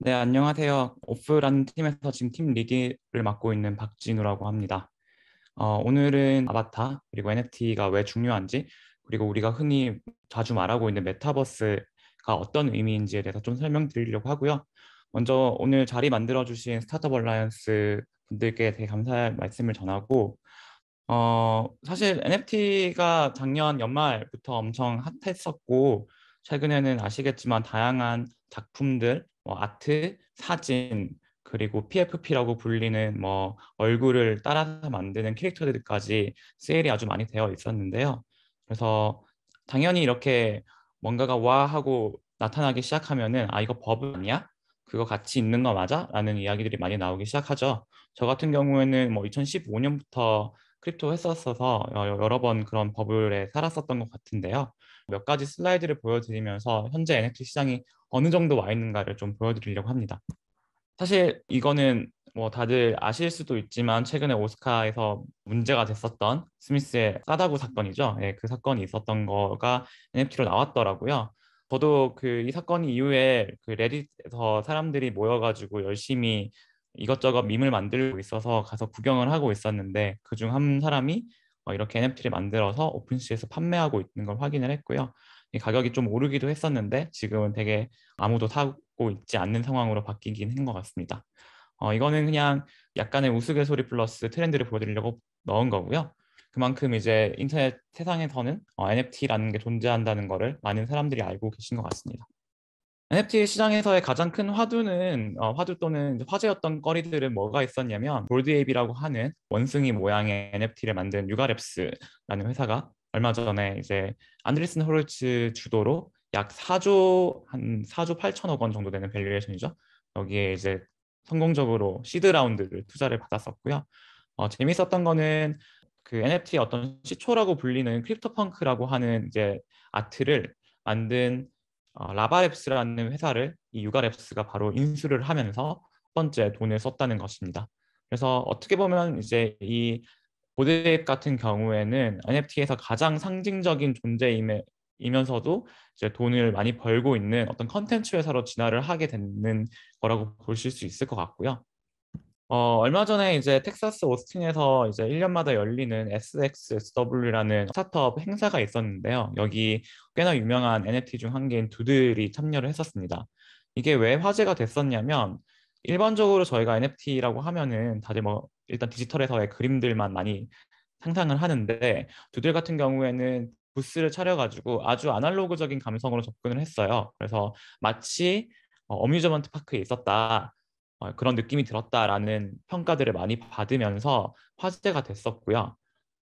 네, 안녕하세요. 오프라는 팀에서 지금 팀리딩을 맡고 있는 박진우라고 합니다. 어, 오늘은 아바타 그리고 NFT가 왜 중요한지 그리고 우리가 흔히 자주 말하고 있는 메타버스가 어떤 의미인지에 대해서 좀 설명드리려고 하고요. 먼저 오늘 자리 만들어 주신 스타트업 얼라이언스 분들께 되게 감사할 말씀을 전하고 어, 사실 NFT가 작년 연말부터 엄청 핫했었고 최근에는 아시겠지만 다양한 작품들 뭐 아트, 사진, 그리고 PFP라고 불리는 뭐 얼굴을 따라서 만드는 캐릭터들까지 세일이 아주 많이 되어 있었는데요. 그래서 당연히 이렇게 뭔가가 와 하고 나타나기 시작하면은 아 이거 버블 아니야? 그거 같이 있는 거 맞아? 라는 이야기들이 많이 나오기 시작하죠. 저 같은 경우에는 뭐 2015년부터 크립토 했었어서 어, 여러 번 그런 버블에 살았었던 것 같은데요. 몇 가지 슬라이드를 보여드리면서 현재 NFT 시장이 어느 정도 와 있는가를 좀 보여드리려고 합니다. 사실 이거는 뭐 다들 아실 수도 있지만 최근에 오스카에서 문제가 됐었던 스미스의 싸다구 사건이죠. 예, 그 사건이 있었던 거가 NFT로 나왔더라고요. 저도 그 이 사건 이후에 그 레딧에서 사람들이 모여가지고 열심히 이것저것 밈을 만들고 있어서 가서 구경을 하고 있었는데 그중 한 사람이 이렇게 NFT를 만들어서 오픈시에서 판매하고 있는 걸 확인을 했고요. 가격이 좀 오르기도 했었는데 지금은 되게 아무도 사고 있지 않는 상황으로 바뀌긴 한 것 같습니다. 어, 이거는 그냥 약간의 우스갯소리 플러스 트렌드를 보여드리려고 넣은 거고요. 그만큼 이제 인터넷 세상에서는 어, NFT라는 게 존재한다는 거를 많은 사람들이 알고 계신 것 같습니다. NFT 시장에서의 가장 큰 화두는 어, 화두 또는 화제였던 거리들은 뭐가 있었냐면 볼드앱이라고 하는 원숭이 모양의 NFT를 만든 유가랩스라는 회사가 얼마 전에 이제 안드레슨 호르츠 주도로 약 4조 한 4조 8천억 원 정도 되는 밸류에이션이죠. 여기에 이제 성공적으로 시드 라운드를 투자를 받았었고요. 어, 재밌었던 거는 그 NFT 어떤 시초라고 불리는 크립토펑크라고 하는 이제 아트를 만든 어, 라바랩스라는 회사를 이 유가랩스가 바로 인수를 하면서 첫 번째 돈을 썼다는 것입니다. 그래서 어떻게 보면 이제 이 보드앱 같은 경우에는 NFT에서 가장 상징적인 존재이면서도 이제 돈을 많이 벌고 있는 어떤 컨텐츠 회사로 진화를 하게 되는 거라고 보실 수 있을 것 같고요. 어, 얼마 전에 이제 텍사스 오스틴에서 이제 1년마다 열리는 SXSW라는 스타트업 행사가 있었는데요. 여기 꽤나 유명한 NFT 중 한 개인 두들이 참여를 했었습니다. 이게 왜 화제가 됐었냐면 일반적으로 저희가 NFT라고 하면은 다들 뭐 일단 디지털에서의 그림들만 많이 상상을 하는데 두들 같은 경우에는 부스를 차려가지고 아주 아날로그적인 감성으로 접근을 했어요. 그래서 마치 어, 어뮤즈먼트 파크에 있었다. 어, 그런 느낌이 들었다라는 평가들을 많이 받으면서 화제가 됐었고요.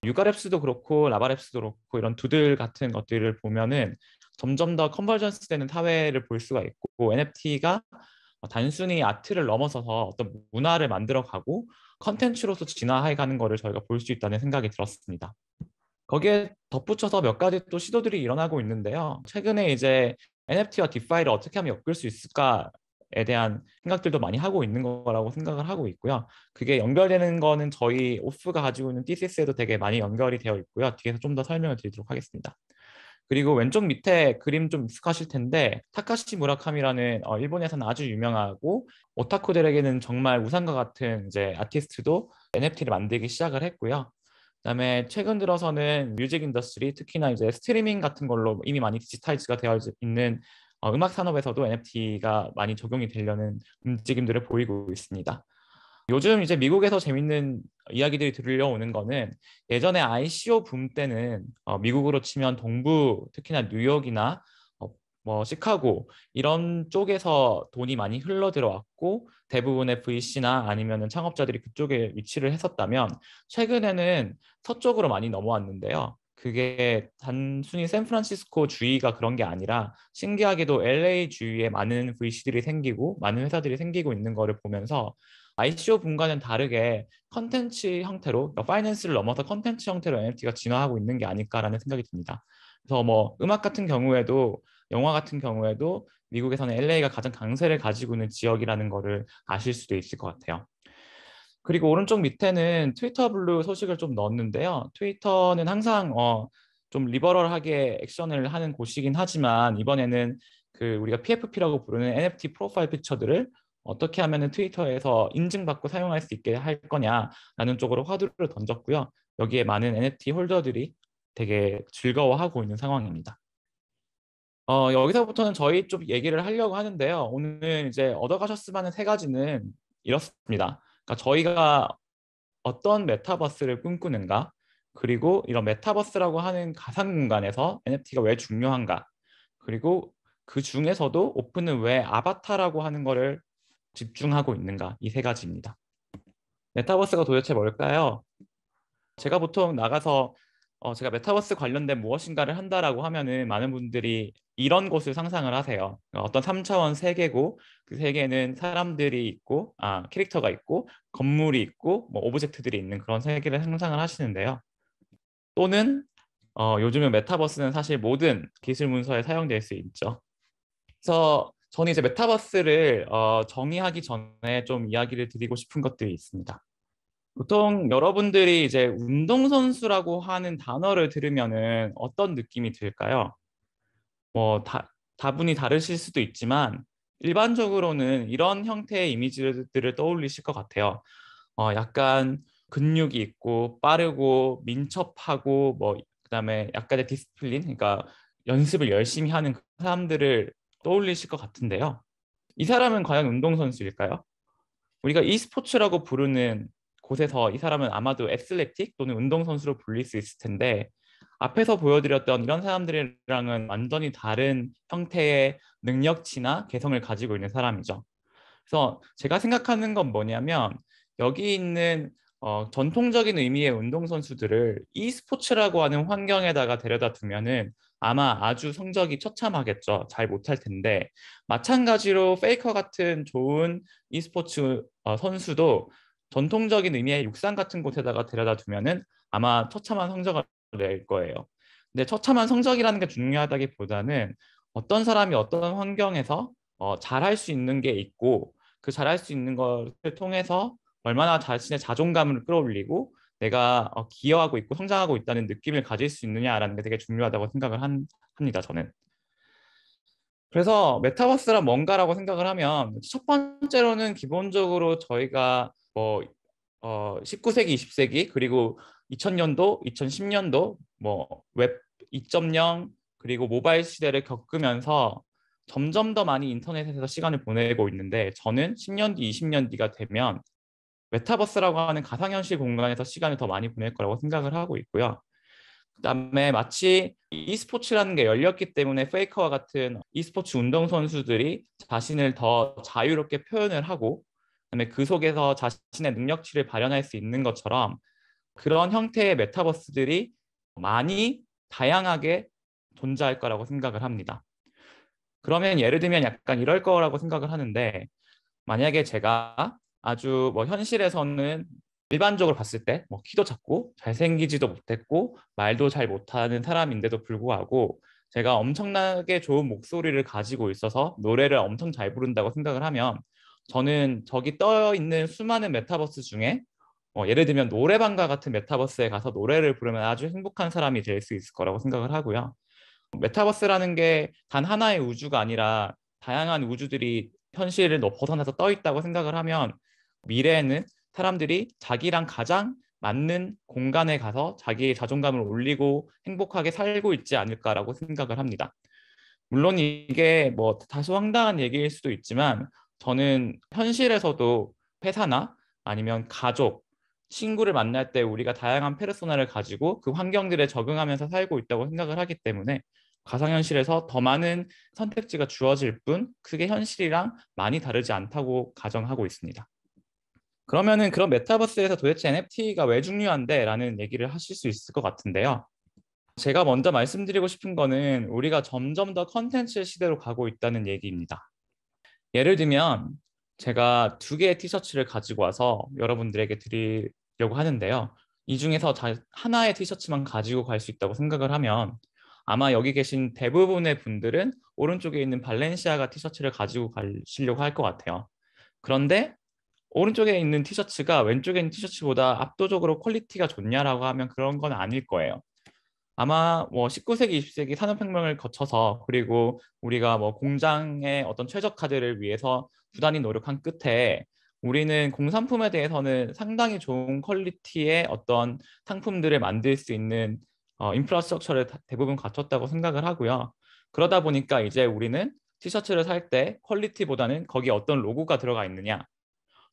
유가랩스도 그렇고 라바랩스도 그렇고 이런 두들 같은 것들을 보면은 점점 더 컨버전스 되는 사회를 볼 수가 있고 NFT가 단순히 아트를 넘어서서 어떤 문화를 만들어가고 컨텐츠로서 진화해가는 것을 저희가 볼 수 있다는 생각이 들었습니다. 거기에 덧붙여서 몇 가지 또 시도들이 일어나고 있는데요. 최근에 이제 NFT와 디파이를 어떻게 하면 엮을 수 있을까 것에 대한 생각들도 많이 하고 있는 거라고 생각을 하고 있고요. 그게 연결되는 거는 저희 오프가 가지고 있는 t c 스에도 되게 많이 연결이 되어 있고요. 뒤에서 좀 더 설명을 드리도록 하겠습니다. 그리고 왼쪽 밑에 그림 좀 익숙하실 텐데 타카시 무라카미라는 어, 일본에서는 아주 유명하고 오타쿠들에게는 정말 우상과 같은 이제 아티스트도 NFT를 만들기 시작을 했고요. 그다음에 최근 들어서는 뮤직 인더스트리 특히나 이제 스트리밍 같은 걸로 이미 많이 디지타이즈가 되어 있는 어, 음악 산업에서도 NFT가 많이 적용이 되려는 움직임들을 보이고 있습니다. 요즘 이제 미국에서 재밌는 이야기들이 들려오는 거는 예전에 ICO 붐 때는 어, 미국으로 치면 동부 특히나 뉴욕이나 어, 뭐 시카고 이런 쪽에서 돈이 많이 흘러 들어왔고 대부분의 VC나 아니면은 창업자들이 그쪽에 위치를 했었다면 최근에는 서쪽으로 많이 넘어왔는데요. 그게 단순히 샌프란시스코 주위가 그런 게 아니라 신기하게도 LA 주위에 많은 VC들이 생기고 많은 회사들이 생기고 있는 거를 보면서 ICO 분과는 다르게 컨텐츠 형태로 그러니까 파이낸스를 넘어서 컨텐츠 형태로 NFT가 진화하고 있는 게 아닐까라는 생각이 듭니다. 그래서 뭐 음악 같은 경우에도 영화 같은 경우에도 미국에서는 LA가 가장 강세를 가지고 있는 지역이라는 거를 아실 수도 있을 것 같아요. 그리고 오른쪽 밑에는 트위터 블루 소식을 좀 넣었는데요. 트위터는 항상 어, 좀 리버럴하게 액션을 하는 곳이긴 하지만 이번에는 그 우리가 PFP라고 부르는 NFT 프로파일 피처들을 어떻게 하면 트위터에서 인증받고 사용할 수 있게 할 거냐라는 쪽으로 화두를 던졌고요. 여기에 많은 NFT 홀더들이 되게 즐거워하고 있는 상황입니다. 어, 여기서부터는 저희 쪽 얘기를 하려고 하는데요. 오늘 이제 얻어가셨으면 하는 세 가지는 이렇습니다. 그러니까 저희가 어떤 메타버스를 꿈꾸는가 그리고 이런 메타버스라고 하는 가상 공간에서 NFT가 왜 중요한가 그리고 그 중에서도 오픈은 왜 아바타라고 하는 거를 집중하고 있는가 이 세 가지입니다. 메타버스가 도대체 뭘까요? 제가 보통 나가서 어, 제가 메타버스 관련된 무엇인가를 한다라고 하면은 많은 분들이 이런 곳을 상상을 하세요. 어떤 3차원 세계고 그 세계는 사람들이 있고 아, 캐릭터가 있고 건물이 있고 뭐 오브젝트들이 있는 그런 세계를 상상을 하시는데요. 또는 어, 요즘은 메타버스는 사실 모든 기술 문서에 사용될 수 있죠. 그래서 저는 이제 메타버스를 어, 정의하기 전에 좀 이야기를 드리고 싶은 것들이 있습니다. 보통 여러분들이 이제 운동선수라고 하는 단어를 들으면은 어떤 느낌이 들까요? 뭐 다, 다분히 다르실 수도 있지만 일반적으로는 이런 형태의 이미지들을 떠올리실 것 같아요. 어, 약간 근육이 있고 빠르고 민첩하고 뭐 그다음에 약간의 디스플린 그러니까 연습을 열심히 하는 그 사람들을 떠올리실 것 같은데요. 이 사람은 과연 운동선수일까요? 우리가 e스포츠라고 부르는 곳에서 이 사람은 아마도 애슬레틱 또는 운동선수로 불릴 수 있을 텐데 앞에서 보여드렸던 이런 사람들이랑은 완전히 다른 형태의 능력치나 개성을 가지고 있는 사람이죠. 그래서 제가 생각하는 건 뭐냐면 여기 있는 어, 전통적인 의미의 운동선수들을 e스포츠라고 하는 환경에다가 데려다 두면은 아마 아주 성적이 처참하겠죠. 잘 못할 텐데 마찬가지로 페이커 같은 좋은 e스포츠 어, 선수도 전통적인 의미의 육상 같은 곳에다가 데려다 두면은 아마 처참한 성적을 낼 거예요. 근데 처참한 성적이라는 게 중요하다기보다는 어떤 사람이 어떤 환경에서 어, 잘할 수 있는 게 있고 그 잘할 수 있는 것을 통해서 얼마나 자신의 자존감을 끌어올리고 내가 어, 기여하고 있고 성장하고 있다는 느낌을 가질 수 있느냐라는 게 되게 중요하다고 생각을 한, 합니다. 저는. 그래서 메타버스란 뭔가라고 생각을 하면 첫 번째로는 기본적으로 저희가 뭐 어, 19세기, 20세기 그리고 2000년도, 2010년도 뭐 웹 2.0 그리고 모바일 시대를 겪으면서 점점 더 많이 인터넷에서 시간을 보내고 있는데 저는 10년 뒤, 20년 뒤가 되면 메타버스라고 하는 가상현실 공간에서 시간을 더 많이 보낼 거라고 생각을 하고 있고요. 그다음에 마치 e스포츠라는 게 열렸기 때문에 페이커와 같은 e스포츠 운동 선수들이 자신을 더 자유롭게 표현을 하고 근데 그 속에서 자신의 능력치를 발현할 수 있는 것처럼 그런 형태의 메타버스들이 많이 다양하게 존재할 거라고 생각을 합니다. 그러면 예를 들면 약간 이럴 거라고 생각을 하는데 만약에 제가 아주 뭐 현실에서는 일반적으로 봤을 때뭐 키도 작고 잘생기지도 못했고 말도 잘 못하는 사람인데도 불구하고 제가 엄청나게 좋은 목소리를 가지고 있어서 노래를 엄청 잘 부른다고 생각을 하면 저는 저기 떠 있는 수많은 메타버스 중에 어, 예를 들면 노래방과 같은 메타버스에 가서 노래를 부르면 아주 행복한 사람이 될 수 있을 거라고 생각을 하고요. 메타버스라는 게 단 하나의 우주가 아니라 다양한 우주들이 현실을 벗어나서 떠 있다고 생각을 하면 미래에는 사람들이 자기랑 가장 맞는 공간에 가서 자기의 자존감을 올리고 행복하게 살고 있지 않을까라고 생각을 합니다. 물론 이게 뭐 다소 황당한 얘기일 수도 있지만 저는 현실에서도 회사나 아니면 가족, 친구를 만날 때 우리가 다양한 페르소나를 가지고 그 환경들에 적응하면서 살고 있다고 생각을 하기 때문에 가상현실에서 더 많은 선택지가 주어질 뿐 그게 현실이랑 많이 다르지 않다고 가정하고 있습니다. 그러면은 그런 메타버스에서 도대체 NFT가 왜 중요한데? 라는 얘기를 하실 수 있을 것 같은데요. 제가 먼저 말씀드리고 싶은 거는 우리가 점점 더 컨텐츠 시대로 가고 있다는 얘기입니다. 예를 들면 제가 두 개의 티셔츠를 가지고 와서 여러분들에게 드리려고 하는데요. 이 중에서 하나의 티셔츠만 가지고 갈 수 있다고 생각을 하면 아마 여기 계신 대부분의 분들은 오른쪽에 있는 발렌시아가 티셔츠를 가지고 가시려고 할 것 같아요. 그런데 오른쪽에 있는 티셔츠가 왼쪽에 있는 티셔츠보다 압도적으로 퀄리티가 좋냐라고 하면 그런 건 아닐 거예요. 아마 뭐 19세기, 20세기 산업혁명을 거쳐서 그리고 우리가 뭐 공장의 어떤 최적화들을 위해서 부단히 노력한 끝에 우리는 공산품에 대해서는 상당히 좋은 퀄리티의 어떤 상품들을 만들 수 있는 어, 인프라스트럭처를 대부분 갖췄다고 생각을 하고요. 그러다 보니까 이제 우리는 티셔츠를 살 때 퀄리티보다는 거기에 어떤 로고가 들어가 있느냐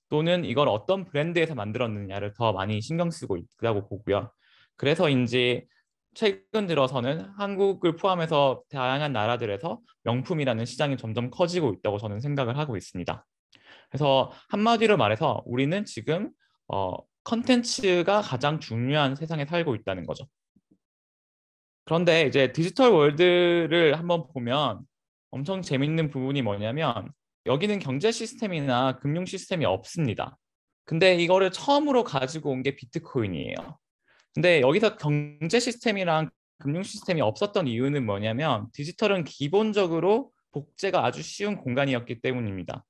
또는 이걸 어떤 브랜드에서 만들었느냐를 더 많이 신경 쓰고 있다고 보고요. 그래서인지 최근 들어서는 한국을 포함해서 다양한 나라들에서 명품이라는 시장이 점점 커지고 있다고 저는 생각을 하고 있습니다. 그래서 한마디로 말해서 우리는 지금 어, 컨텐츠가 가장 중요한 세상에 살고 있다는 거죠. 그런데 이제 디지털 월드를 한번 보면 엄청 재밌는 부분이 뭐냐면 여기는 경제 시스템이나 금융 시스템이 없습니다. 근데 이거를 처음으로 가지고 온 게 비트코인이에요. 근데 여기서 경제 시스템이랑 금융 시스템이 없었던 이유는 뭐냐면 디지털은 기본적으로 복제가 아주 쉬운 공간이었기 때문입니다.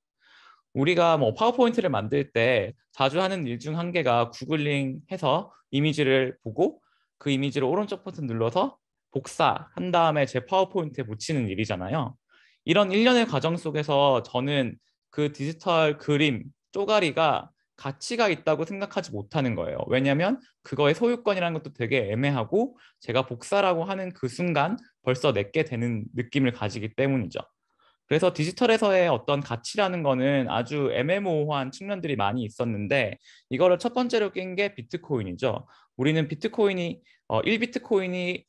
우리가 뭐 파워포인트를 만들 때 자주 하는 일 중 한 개가 구글링 해서 이미지를 보고 그 이미지를 오른쪽 버튼 눌러서 복사한 다음에 제 파워포인트에 붙이는 일이잖아요. 이런 일련의 과정 속에서 저는 그 디지털 그림 쪼가리가 가치가 있다고 생각하지 못하는 거예요. 왜냐하면 그거의 소유권이라는 것도 되게 애매하고 제가 복사라고 하는 그 순간 벌써 내게 되는 느낌을 가지기 때문이죠. 그래서 디지털에서의 어떤 가치라는 거는 아주 애매모호한 측면들이 많이 있었는데 이거를 첫 번째로 깬게 비트코인이죠. 우리는 비트코인이 어, 1비트코인이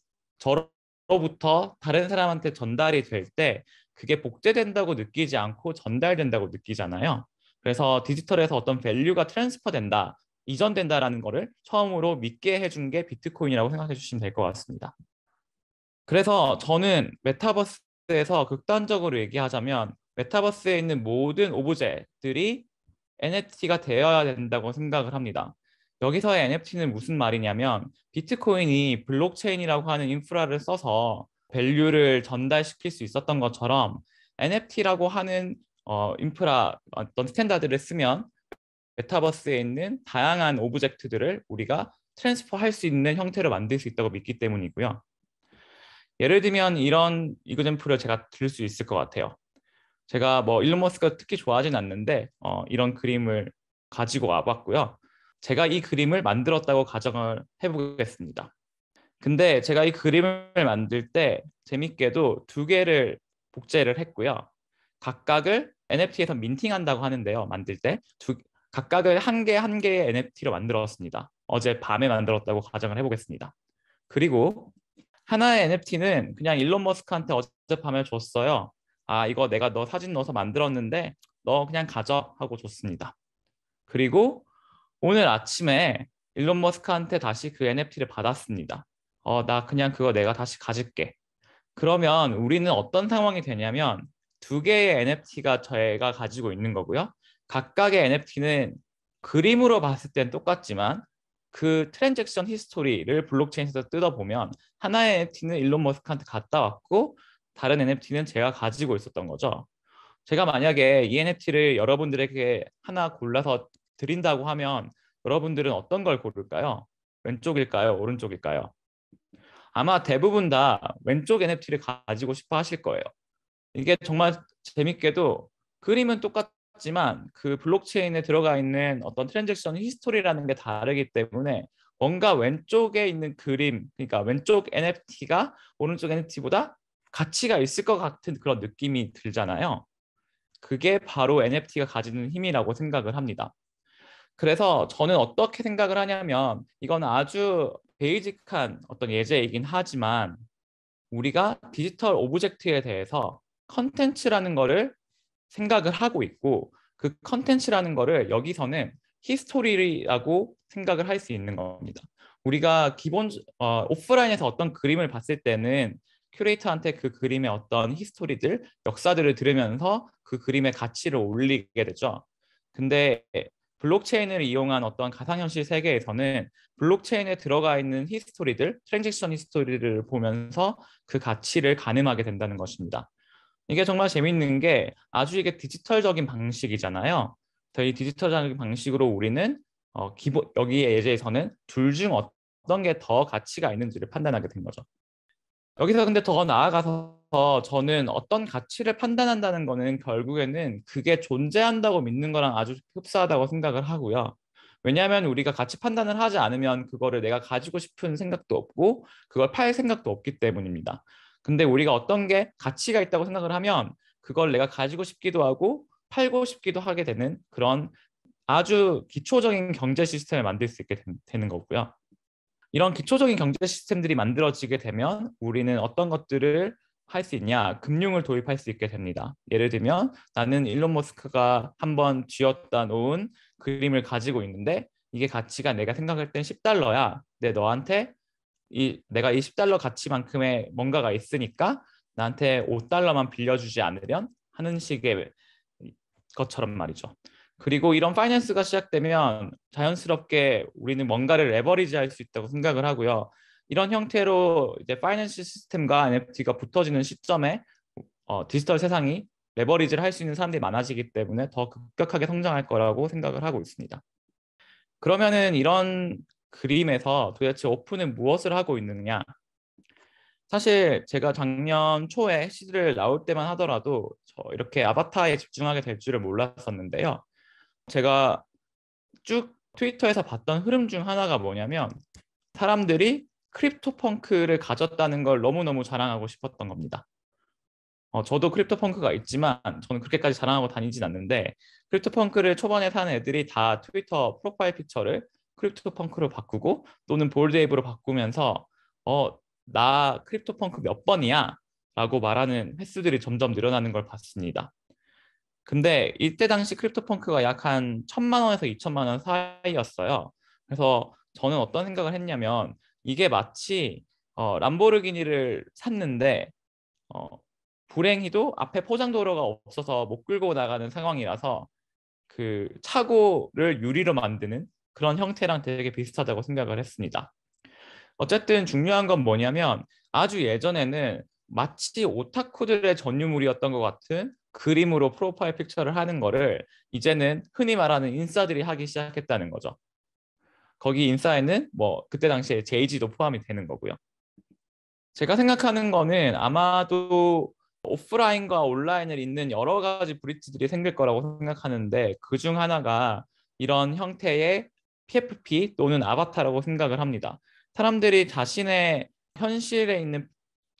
저로부터 다른 사람한테 전달이 될 때 그게 복제된다고 느끼지 않고 전달된다고 느끼잖아요. 그래서 디지털에서 어떤 밸류가 트랜스퍼 된다, 이전된다라는 거를 처음으로 믿게 해준 게 비트코인이라고 생각해 주시면 될 것 같습니다. 그래서 저는 메타버스에서 극단적으로 얘기하자면 메타버스에 있는 모든 오브제들이 NFT가 되어야 된다고 생각을 합니다. 여기서의 NFT는 무슨 말이냐면 비트코인이 블록체인이라고 하는 인프라를 써서 밸류를 전달시킬 수 있었던 것처럼 NFT라고 하는 어, 인프라 어떤 스탠다드를 쓰면 메타버스에 있는 다양한 오브젝트들을 우리가 트랜스퍼할 수 있는 형태로 만들 수 있다고 믿기 때문이고요. 예를 들면 이런 이그젠플을 제가 들을수 있을 것 같아요. 제가 뭐 일론 머스크가 특히 좋아하진 않는데 어, 이런 그림을 가지고 와봤고요. 제가 이 그림을 만들었다고 가정을 해보겠습니다. 근데 제가 이 그림을 만들 때 재밌게도 두 개를 복제를 했고요. 각각을 NFT에서 민팅한다고 하는데요. 만들 때 두, 각각을 한 개 한 개의 NFT로 만들었습니다. 어제 밤에 만들었다고 가정을 해보겠습니다. 그리고 하나의 NFT는 그냥 일론 머스크한테 어젯밤에 줬어요. 아 이거 내가 너 사진 넣어서 만들었는데 너 그냥 가져 하고 줬습니다. 그리고 오늘 아침에 일론 머스크한테 다시 그 NFT를 받았습니다. 어 나 그냥 그거 내가 다시 가질게. 그러면 우리는 어떤 상황이 되냐면 두 개의 NFT가 저희가 가지고 있는 거고요. 각각의 NFT는 그림으로 봤을 땐 똑같지만 그 트랜잭션 히스토리를 블록체인에서 뜯어보면 하나의 NFT는 일론 머스크한테 갔다 왔고 다른 NFT는 제가 가지고 있었던 거죠. 제가 만약에 이 NFT를 여러분들에게 하나 골라서 드린다고 하면 여러분들은 어떤 걸 고를까요? 왼쪽일까요? 오른쪽일까요? 아마 대부분 다 왼쪽 NFT를 가지고 싶어 하실 거예요. 이게 정말 재밌게도 그림은 똑같지만 그 블록체인에 들어가 있는 어떤 트랜잭션 히스토리라는 게 다르기 때문에 뭔가 왼쪽에 있는 그림, 그러니까 왼쪽 NFT가 오른쪽 NFT보다 가치가 있을 것 같은 그런 느낌이 들잖아요. 그게 바로 NFT가 가지는 힘이라고 생각을 합니다. 그래서 저는 어떻게 생각을 하냐면 이건 아주 베이직한 어떤 예제이긴 하지만 우리가 디지털 오브젝트에 대해서 컨텐츠라는 거를 생각을 하고 있고 그 컨텐츠라는 거를 여기서는 히스토리라고 생각을 할 수 있는 겁니다. 우리가 기본 어, 오프라인에서 어떤 그림을 봤을 때는 큐레이터한테 그 그림의 어떤 히스토리들, 역사들을 들으면서 그 그림의 가치를 올리게 되죠. 근데 블록체인을 이용한 어떤 가상현실 세계에서는 블록체인에 들어가 있는 히스토리들, 트랜잭션 히스토리를 보면서 그 가치를 가늠하게 된다는 것입니다. 이게 정말 재밌는 게 아주 이게 디지털적인 방식이잖아요. 이 디지털적인 방식으로 우리는 어, 기본 여기 예제에서는 둘 중 어떤 게 더 가치가 있는지를 판단하게 된 거죠. 여기서 근데 더 나아가서 저는 어떤 가치를 판단한다는 거는 결국에는 그게 존재한다고 믿는 거랑 아주 흡사하다고 생각을 하고요. 왜냐하면 우리가 가치 판단을 하지 않으면 그거를 내가 가지고 싶은 생각도 없고 그걸 팔 생각도 없기 때문입니다. 근데 우리가 어떤 게 가치가 있다고 생각을 하면 그걸 내가 가지고 싶기도 하고 팔고 싶기도 하게 되는 그런 아주 기초적인 경제 시스템을 만들 수 있게 되는 거고요. 이런 기초적인 경제 시스템들이 만들어지게 되면 우리는 어떤 것들을 할 수 있냐 금융을 도입할 수 있게 됩니다 예를 들면 나는 일론 머스크가 한번 쥐었다 놓은 그림을 가지고 있는데 이게 가치가 내가 생각할 땐 10달러야 근데 너한테 이 내가 20달러 가치만큼의 뭔가가 있으니까 나한테 5달러만 빌려주지 않으련 하는 식의 것처럼 말이죠. 그리고 이런 파이낸스가 시작되면 자연스럽게 우리는 뭔가를 레버리지할 수 있다고 생각을 하고요. 이런 형태로 이제 파이낸스 시스템과 NFT가 붙어지는 시점에 어, 디지털 세상이 레버리지를 할 수 있는 사람들이 많아지기 때문에 더 급격하게 성장할 거라고 생각을 하고 있습니다. 그러면은 이런 그림에서 도대체 오픈은 무엇을 하고 있느냐 사실 제가 작년 초에 시시를 나올 때만 하더라도 저 이렇게 아바타에 집중하게 될 줄을 몰랐었는데요. 제가 쭉 트위터에서 봤던 흐름 중 하나가 뭐냐면 사람들이 크립토 펑크를 가졌다는 걸 너무너무 자랑하고 싶었던 겁니다. 어, 저도 크립토 펑크가 있지만 저는 그렇게까지 자랑하고 다니진 않는데 크립토 펑크를 초반에 산 애들이 다 트위터 프로파일 픽처를 크립토 펑크로 바꾸고 또는 볼드 웨이브로 바꾸면서 어 나 크립토 펑크 몇 번이야? 라고 말하는 횟수들이 점점 늘어나는 걸 봤습니다. 근데 이때 당시 크립토 펑크가 약 한 천만 원에서 이천만 원 사이였어요. 그래서 저는 어떤 생각을 했냐면 이게 마치 어, 람보르기니를 샀는데 어, 불행히도 앞에 포장도로가 없어서 못 끌고 나가는 상황이라서 그 차고를 유리로 만드는 그런 형태랑 되게 비슷하다고 생각을 했습니다. 어쨌든 중요한 건 뭐냐면 아주 예전에는 마치 오타쿠들의 전유물이었던 것 같은 그림으로 프로파일 픽처를 하는 거를 이제는 흔히 말하는 인싸들이 하기 시작했다는 거죠. 거기 인싸에는 뭐 그때 당시에 제이지도 포함이 되는 거고요. 제가 생각하는 거는 아마도 오프라인과 온라인을 잇는 여러 가지 브릿지들이 생길 거라고 생각하는데 그 중 하나가 이런 형태의 PFP 또는 아바타라고 생각을 합니다. 사람들이 자신의 현실에 있는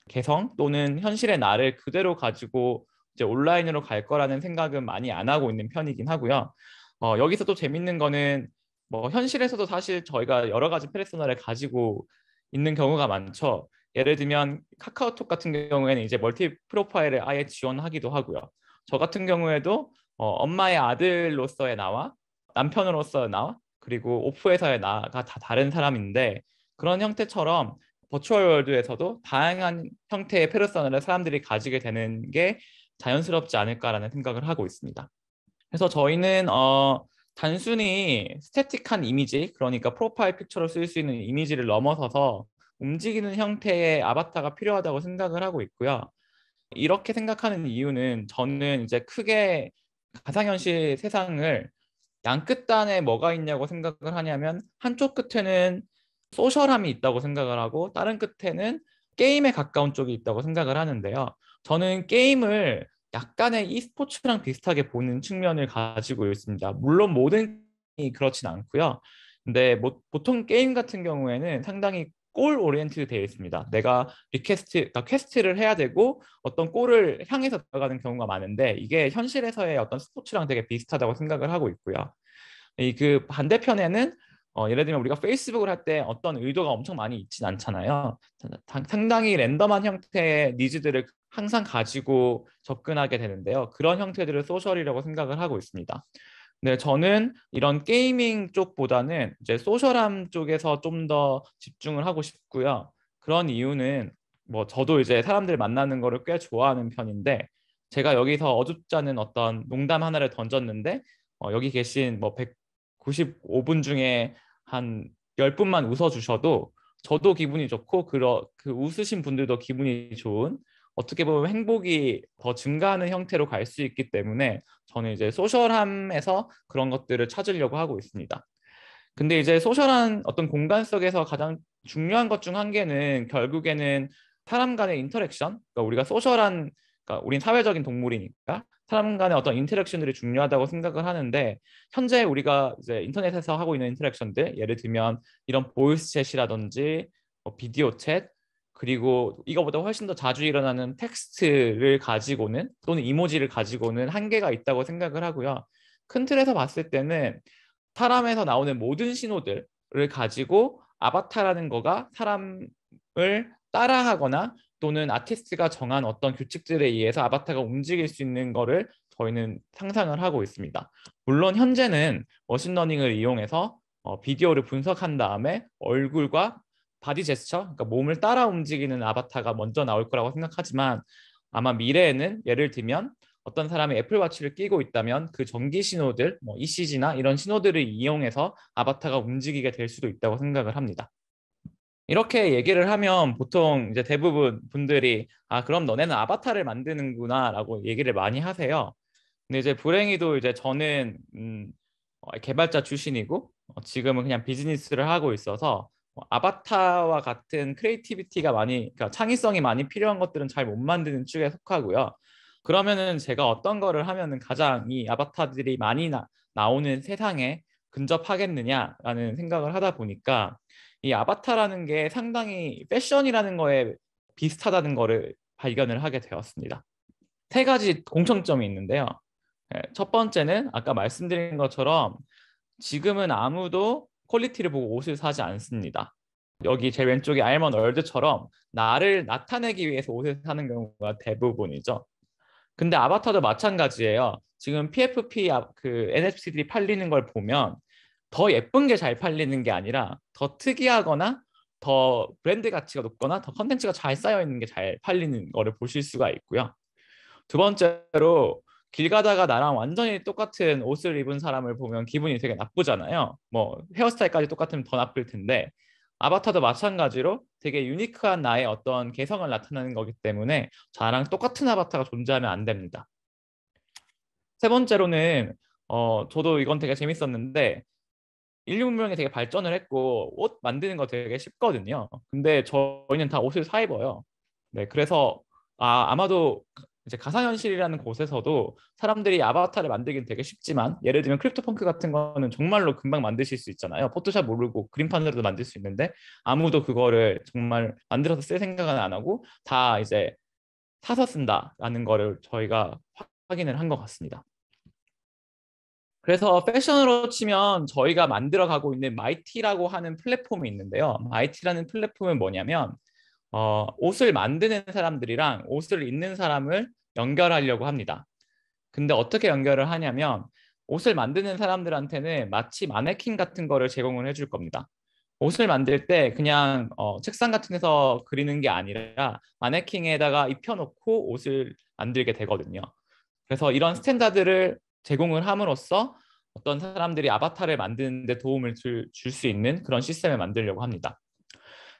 개성 또는 현실의 나를 그대로 가지고 이제 온라인으로 갈 거라는 생각은 많이 안 하고 있는 편이긴 하고요. 어, 여기서 또 재밌는 거는 뭐 현실에서도 사실 저희가 여러 가지 페르소나를 가지고 있는 경우가 많죠. 예를 들면 카카오톡 같은 경우에는 이제 멀티 프로파일을 아예 지원하기도 하고요. 저 같은 경우에도 어, 엄마의 아들로서의 나와 남편으로서의 나와 그리고 오프 에서의 나가 다 다른 사람인데 그런 형태처럼 버추얼 월드에서도 다양한 형태의 페르소나를 사람들이 가지게 되는 게 자연스럽지 않을까라는 생각을 하고 있습니다. 그래서 저희는 어, 단순히 스태틱한 이미지, 그러니까 프로파일 픽처로 쓸수 있는 이미지를 넘어서서 움직이는 형태의 아바타가 필요하다고 생각을 하고 있고요. 이렇게 생각하는 이유는 저는 이제 크게 가상현실 세상을 양 끝단에 뭐가 있냐고 생각을 하냐면 한쪽 끝에는 소셜함이 있다고 생각을 하고 다른 끝에는 게임에 가까운 쪽이 있다고 생각을 하는데요. 저는 게임을 약간의 e스포츠랑 비슷하게 보는 측면을 가지고 있습니다. 물론 모든 게임이 그렇진 않고요. 근데 뭐 보통 게임 같은 경우에는 상당히 골 오리엔티드 되어 있습니다. 내가 리퀘스트, 그러니까 퀘스트를 해야 되고 어떤 골을 향해서 들어가는 경우가 많은데 이게 현실에서의 어떤 스포츠랑 되게 비슷하다고 생각을 하고 있고요. 이 그 반대편에는 어, 예를 들면 우리가 페이스북을 할 때 어떤 의도가 엄청 많이 있진 않잖아요. 상당히 랜덤한 형태의 니즈들을 항상 가지고 접근하게 되는데요. 그런 형태들을 소셜이라고 생각을 하고 있습니다. 네, 저는 이런 게이밍 쪽보다는 이제 소셜함 쪽에서 좀 더 집중을 하고 싶고요. 그런 이유는 뭐 저도 이제 사람들 만나는 거를 꽤 좋아하는 편인데 제가 여기서 어줍지 않은 어떤 농담 하나를 던졌는데 어, 여기 계신 뭐 195분 중에 한 10분만 웃어 주셔도 저도 기분이 좋고 그러, 그 웃으신 분들도 기분이 좋은 어떻게 보면 행복이 더 증가하는 형태로 갈 수 있기 때문에 저는 이제 소셜함에서 그런 것들을 찾으려고 하고 있습니다. 근데 이제 소셜한 어떤 공간 속에서 가장 중요한 것 중 한 개는 결국에는 사람 간의 인터랙션, 그러니까 우리가 소셜한, 그러니까 우린 사회적인 동물이니까 사람 간의 어떤 인터랙션들이 중요하다고 생각을 하는데 현재 우리가 이제 인터넷에서 하고 있는 인터랙션들, 예를 들면 이런 보이스 챗이라든지 뭐 비디오 챗, 그리고 이거보다 훨씬 더 자주 일어나는 텍스트를 가지고는 또는 이모지를 가지고는 한계가 있다고 생각을 하고요. 큰 틀에서 봤을 때는 사람에서 나오는 모든 신호들을 가지고 아바타라는 거가 사람을 따라하거나 또는 아티스트가 정한 어떤 규칙들에 의해서 아바타가 움직일 수 있는 거를 저희는 상상을 하고 있습니다. 물론 현재는 머신러닝을 이용해서 어, 비디오를 분석한 다음에 얼굴과 바디 제스처, 그러니까 몸을 따라 움직이는 아바타가 먼저 나올 거라고 생각하지만 아마 미래에는 예를 들면 어떤 사람이 애플워치를 끼고 있다면 그 전기 신호들, 뭐 ECG나 이런 신호들을 이용해서 아바타가 움직이게 될 수도 있다고 생각을 합니다. 이렇게 얘기를 하면 보통 이제 대부분 분들이 아 그럼 너네는 아바타를 만드는구나라고 얘기를 많이 하세요. 근데 이제 불행히도 이제 저는 음, 어, 개발자 출신이고 어, 지금은 그냥 비즈니스를 하고 있어서 뭐 아바타와 같은 크리에이티비티가 많이 그러니까 창의성이 많이 필요한 것들은 잘 못 만드는 축에 속하고요. 그러면은 제가 어떤 거를 하면은 가장 이 아바타들이 많이 나, 나오는 세상에 근접하겠느냐라는 생각을 하다 보니까 이 아바타라는 게 상당히 패션이라는 거에 비슷하다는 거를 발견을 하게 되었습니다. 세 가지 공통점이 있는데요. 예, 첫 번째는 아까 말씀드린 것처럼 지금은 아무도 퀄리티를 보고 옷을 사지 않습니다. 여기 제 왼쪽에 알먼 월드처럼 나를 나타내기 위해서 옷을 사는 경우가 대부분이죠. 근데 아바타도 마찬가지예요. 지금 PFP 그 NFT들이 팔리는 걸 보면 더 예쁜 게 잘 팔리는 게 아니라 더 특이하거나 더 브랜드 가치가 높거나 더 컨텐츠가 잘 쌓여 있는 게 잘 팔리는 거를 보실 수가 있고요. 두 번째로 길 가다가 나랑 완전히 똑같은 옷을 입은 사람을 보면 기분이 되게 나쁘잖아요. 뭐 헤어스타일까지 똑같으면 더 나쁠 텐데 아바타도 마찬가지로 되게 유니크한 나의 어떤 개성을 나타내는 거기 때문에 저랑 똑같은 아바타가 존재하면 안 됩니다. 세 번째로는 어 저도 이건 되게 재밌었는데 인류 문명이 되게 발전을 했고 옷 만드는 거 되게 쉽거든요. 근데 저희는 다 옷을 사 입어요. 네, 그래서 아, 아마도 이제 가상현실이라는 곳에서도 사람들이 아바타를 만들긴 되게 쉽지만 예를 들면 크립토펑크 같은 거는 정말로 금방 만드실 수 있잖아요. 포토샵 모르고 그림판으로도 만들 수 있는데 아무도 그거를 정말 만들어서 쓸 생각은 안 하고 다 이제 사서 쓴다라는 거를 저희가 확인을 한 것 같습니다. 그래서 패션으로 치면 저희가 만들어가고 있는 마이티라고 하는 플랫폼이 있는데요. 마이티라는 플랫폼은 뭐냐면 어, 옷을 만드는 사람들이랑 옷을 입는 사람을 연결하려고 합니다. 근데 어떻게 연결을 하냐면 옷을 만드는 사람들한테는 마치 마네킹 같은 거를 제공을 해줄 겁니다. 옷을 만들 때 그냥 어, 책상 같은 데서 그리는 게 아니라 마네킹에다가 입혀놓고 옷을 만들게 되거든요. 그래서 이런 스탠다드를 제공을 함으로써 어떤 사람들이 아바타를 만드는 데 도움을 줄 수 있는 그런 시스템을 만들려고 합니다.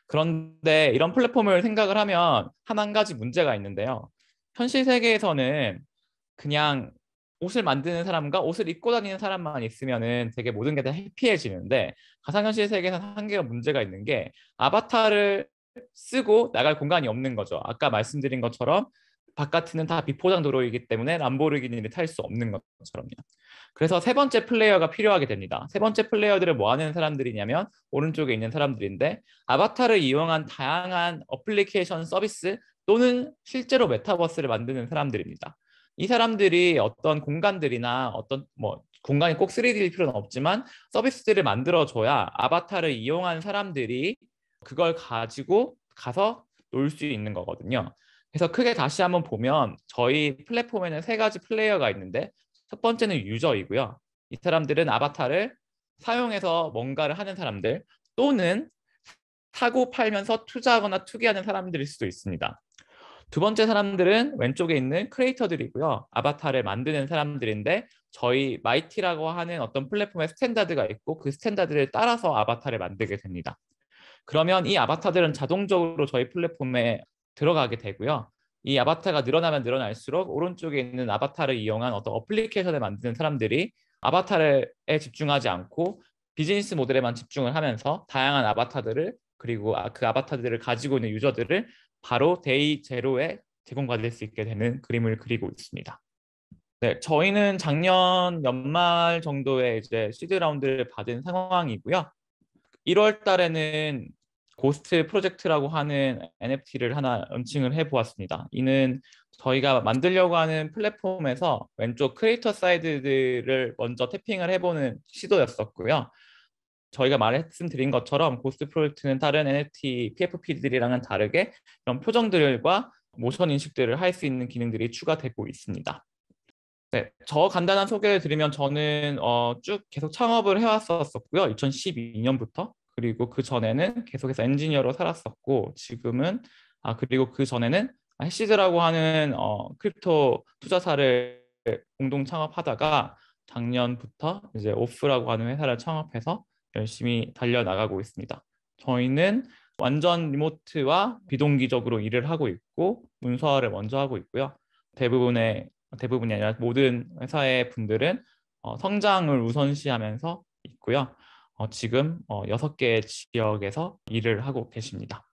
그런데 이런 플랫폼을 생각을 하면 한 한 가지 문제가 있는데요. 현실 세계에서는 그냥 옷을 만드는 사람과 옷을 입고 다니는 사람만 있으면은 되게 모든 게 다 해피해지는데 가상현실 세계에서는 한계가 문제가 있는 게 아바타를 쓰고 나갈 공간이 없는 거죠. 아까 말씀드린 것처럼 바깥은 다 비포장 도로이기 때문에 람보르기니를 탈 수 없는 것처럼요. 그래서 세 번째 플레이어가 필요하게 됩니다. 세 번째 플레이어들을뭐 하는 사람들이냐면 오른쪽에 있는 사람들인데 아바타를 이용한 다양한 어플리케이션 서비스 또는 실제로 메타버스를 만드는 사람들입니다. 이 사람들이 어떤 공간들이나 어떤 뭐 공간이 꼭 3D일 필요는 없지만 서비스들을 만들어줘야 아바타를 이용한 사람들이 그걸 가지고 가서 놀 수 있는 거거든요. 그래서 크게 다시 한번 보면 저희 플랫폼에는 세 가지 플레이어가 있는데 첫 번째는 유저이고요. 이 사람들은 아바타를 사용해서 뭔가를 하는 사람들 또는 사고 팔면서 투자하거나 투기하는 사람들일 수도 있습니다. 두 번째 사람들은 왼쪽에 있는 크리에이터들이고요. 아바타를 만드는 사람들인데 저희 마이티라고 하는 어떤 플랫폼의 스탠다드가 있고 그 스탠다드를 따라서 아바타를 만들게 됩니다. 그러면 이 아바타들은 자동적으로 저희 플랫폼에 들어가게 되고요. 이 아바타가 늘어나면 늘어날수록 오른쪽에 있는 아바타를 이용한 어떤 어플리케이션을 만드는 사람들이 아바타에 집중하지 않고 비즈니스 모델에만 집중을 하면서 다양한 아바타들을 그리고 아, 그 아바타들을 가지고 있는 유저들을 바로 데이 제로에 제공받을 수 있게 되는 그림을 그리고 있습니다. 네, 저희는 작년 연말 정도에 이제 시드 라운드를 받은 상황이고요. 1월 달에는 고스트 프로젝트라고 하는 NFT를 하나 음칭을 해보았습니다. 이는 저희가 만들려고 하는 플랫폼에서 왼쪽 크리에이터 사이드들을 먼저 태핑을 해보는 시도였었고요. 저희가 말씀드린 것처럼 고스트 프로젝트는 다른 NFT PFP들이랑은 다르게 이런 표정들과 모션 인식들을 할 수 있는 기능들이 추가되고 있습니다. 네, 저 간단한 소개를 드리면 저는 어, 쭉 계속 창업을 해왔었고요. 2012년부터 그리고 그 전에는 계속해서 엔지니어로 살았었고 지금은 아 그리고 그 전에는 해시즈라고 하는 어, 크립토 투자사를 공동 창업하다가 작년부터 이제 오프라고 하는 회사를 창업해서 열심히 달려 나가고 있습니다. 저희는 완전 리모트와 비동기적으로 일을 하고 있고 문서화를 먼저 하고 있고요. 대부분의 대부분이 아니라 모든 회사의 분들은 어, 성장을 우선시하면서 있고요. 어, 지금 6개 어, 지역에서 일을 하고 계십니다.